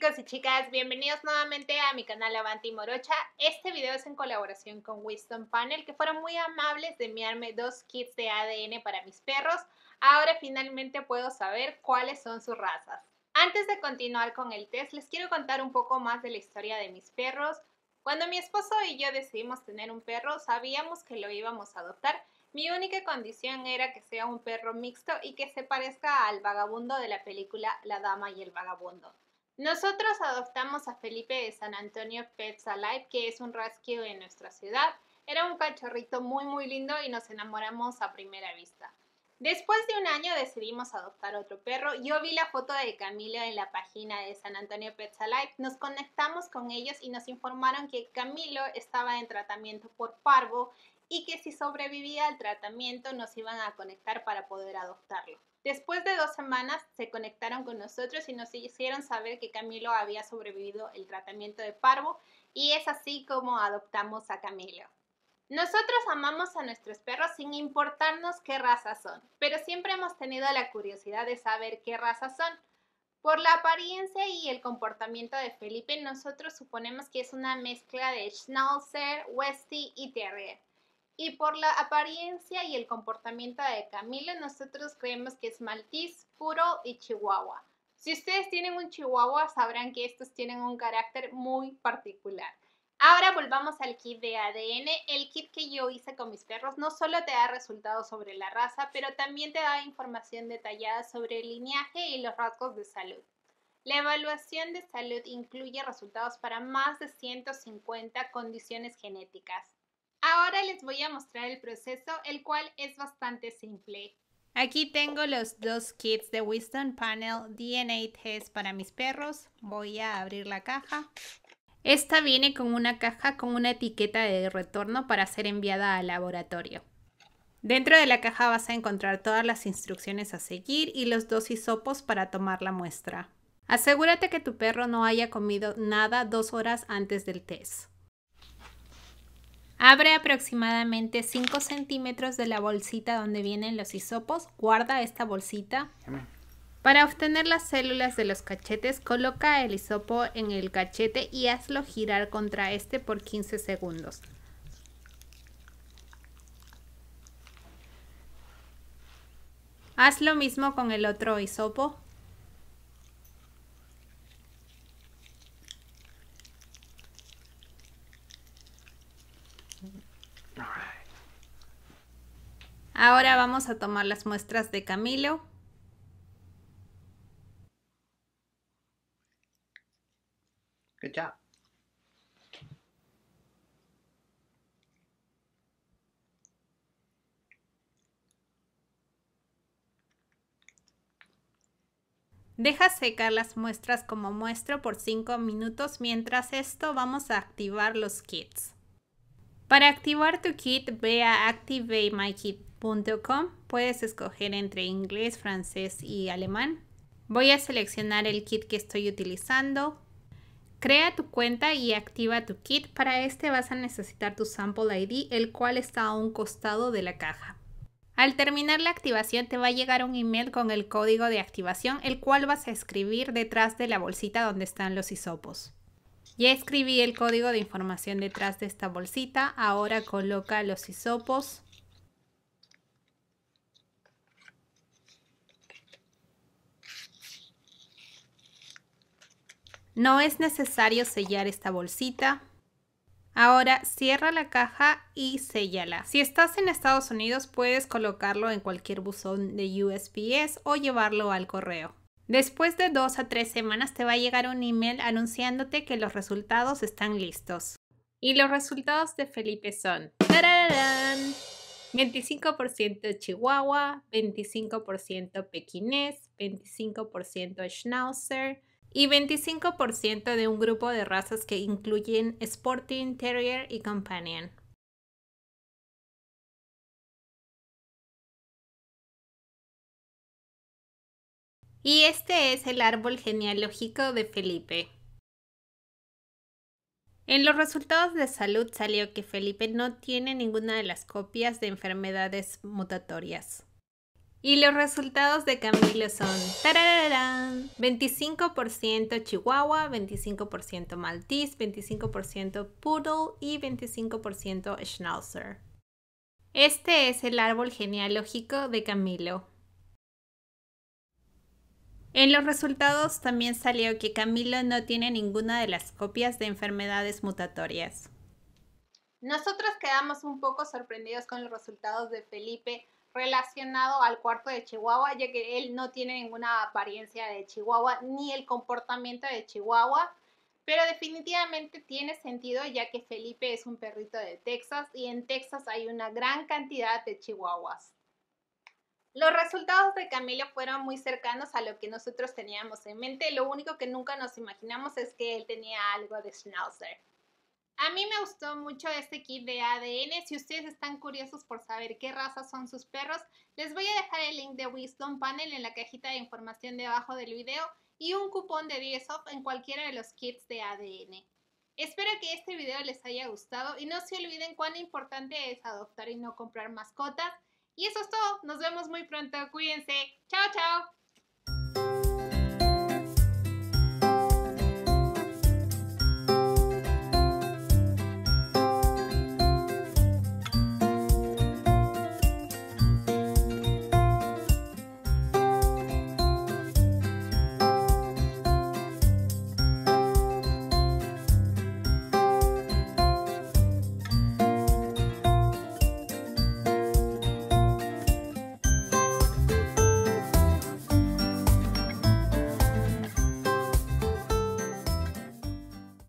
chicos y chicas, bienvenidos nuevamente a mi canal Avanti Morocha. Este video es en colaboración con Wisdom Panel, que fueron muy amables de enviarme dos kits de ADN para mis perros. Ahora finalmente puedo saber cuáles son sus razas. Antes de continuar con el test, les quiero contar un poco más de la historia de mis perros. Cuando mi esposo y yo decidimos tener un perro, sabíamos que lo íbamos a adoptar, mi única condición era que sea un perro mixto y que se parezca al vagabundo de la película La Dama y el Vagabundo. Nosotros adoptamos a Felipe de San Antonio Pets Alive, que es un rescue en nuestra ciudad. Era un cachorrito muy muy lindo y nos enamoramos a primera vista. Después de un año decidimos adoptar otro perro. Yo vi la foto de Camilo en la página de San Antonio Pets Alive. Nos conectamos con ellos y nos informaron que Camilo estaba en tratamiento por parvo y que si sobrevivía al tratamiento nos iban a conectar para poder adoptarlo. Después de dos semanas se conectaron con nosotros y nos hicieron saber que Camilo había sobrevivido el tratamiento de parvo y es así como adoptamos a Camilo. Nosotros amamos a nuestros perros sin importarnos qué raza son, pero siempre hemos tenido la curiosidad de saber qué raza son. Por la apariencia y el comportamiento de Felipe, nosotros suponemos que es una mezcla de Schnauzer, Westie y Terrier. Y por la apariencia y el comportamiento de Camilo, nosotros creemos que es maltés, puro y chihuahua. Si ustedes tienen un chihuahua, sabrán que estos tienen un carácter muy particular. Ahora volvamos al kit de ADN. El kit que yo hice con mis perros no solo te da resultados sobre la raza, pero también te da información detallada sobre el linaje y los rasgos de salud. La evaluación de salud incluye resultados para más de 150 condiciones genéticas. Ahora les voy a mostrar el proceso, el cual es bastante simple. Aquí tengo los dos kits de Wisdom Panel DNA Test para mis perros. Voy a abrir la caja. Esta viene con una caja con una etiqueta de retorno para ser enviada al laboratorio. Dentro de la caja vas a encontrar todas las instrucciones a seguir y los dos hisopos para tomar la muestra. Asegúrate que tu perro no haya comido nada dos horas antes del test. Abre aproximadamente 5 centímetros de la bolsita donde vienen los hisopos. Guarda esta bolsita. Para obtener las células de los cachetes, coloca el hisopo en el cachete y hazlo girar contra este por 15 segundos. Haz lo mismo con el otro hisopo. Ahora vamos a tomar las muestras de Camilo. Deja secar las muestras como muestro por 5 minutos. Mientras esto vamos a activar los kits. Para activar tu kit, ve a activatemykit.com. Puedes escoger entre inglés, francés y alemán. Voy a seleccionar el kit que estoy utilizando. Crea tu cuenta y activa tu kit. Para este vas a necesitar tu sample ID, el cual está a un costado de la caja. Al terminar la activación te va a llegar un email con el código de activación, el cual vas a escribir detrás de la bolsita donde están los hisopos. Ya escribí el código de información detrás de esta bolsita. Ahora coloca los hisopos. No es necesario sellar esta bolsita. Ahora cierra la caja y séllala. Si estás en Estados Unidos puedes colocarlo en cualquier buzón de USPS o llevarlo al correo. Después de dos a tres semanas te va a llegar un email anunciándote que los resultados están listos. Y los resultados de Felipe son 25% Chihuahua, 25% Pekinés, 25% Schnauzer y 25% de un grupo de razas que incluyen Sporting Terrier y Companion. Y este es el árbol genealógico de Felipe. En los resultados de salud salió que Felipe no tiene ninguna de las copias de enfermedades mutatorias. Y los resultados de Camilo son 25% Chihuahua, 25% Maltese, 25% Poodle y 25% Schnauzer. Este es el árbol genealógico de Camilo. En los resultados también salió que Camilo no tiene ninguna de las copias de enfermedades mutatorias. Nosotros quedamos un poco sorprendidos con los resultados de Felipe relacionado al cuarto de Chihuahua, ya que él no tiene ninguna apariencia de Chihuahua ni el comportamiento de Chihuahua, pero definitivamente tiene sentido ya que Felipe es un perrito de Texas y en Texas hay una gran cantidad de Chihuahuas. Los resultados de Camilo fueron muy cercanos a lo que nosotros teníamos en mente. Lo único que nunca nos imaginamos es que él tenía algo de Schnauzer. A mí me gustó mucho este kit de ADN. Si ustedes están curiosos por saber qué razas son sus perros, les voy a dejar el link de Wisdom Panel en la cajita de información debajo del video y un cupón de 10 off en cualquiera de los kits de ADN. Espero que este video les haya gustado y no se olviden cuán importante es adoptar y no comprar mascotas. Y eso es todo. Nos vemos muy pronto. Cuídense. Chao, chao.